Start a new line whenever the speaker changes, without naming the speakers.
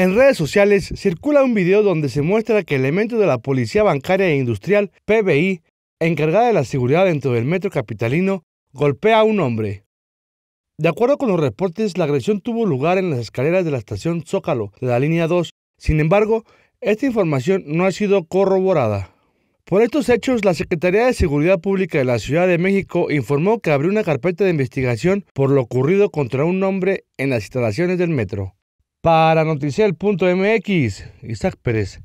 En redes sociales circula un video donde se muestra que elementos de la Policía Bancaria e Industrial, PBI, encargada de la seguridad dentro del metro capitalino, golpea a un hombre. De acuerdo con los reportes, la agresión tuvo lugar en las escaleras de la estación Zócalo de la línea 2. Sin embargo, esta información no ha sido corroborada. Por estos hechos, la Secretaría de Seguridad Pública de la Ciudad de México informó que abrió una carpeta de investigación por lo ocurrido contra un hombre en las instalaciones del metro. Para Noticiel.mx, Isaac Pérez.